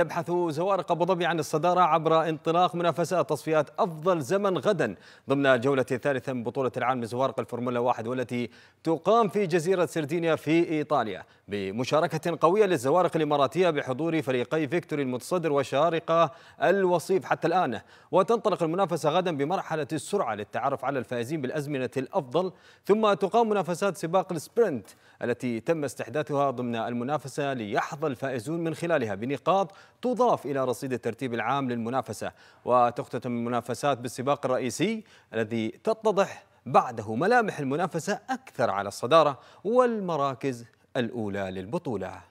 تبحث زوارق أبو ظبي عن الصدارة عبر انطلاق منافسات تصفيات أفضل زمن غدا ضمن الجولة الثالثة من بطولة العالم لزوارق الفورمولا واحد والتي تقام في جزيرة سردينيا في إيطاليا بمشاركة قوية للزوارق الإماراتية بحضور فريقي فيكتوري المتصدر وشارقة الوصيف حتى الآن وتنطلق المنافسة غدا بمرحلة السرعة للتعرف على الفائزين بالأزمنة الأفضل ثم تقام منافسات سباق السبرنت التي تم استحداثها ضمن المنافسة ليحظى الفائزون من خلالها بنقاط تضاف إلى رصيد الترتيب العام للمنافسة وتختتم المنافسات بالسباق الرئيسي الذي تتضح بعده ملامح المنافسة أكثر على الصدارة والمراكز الأولى للبطولة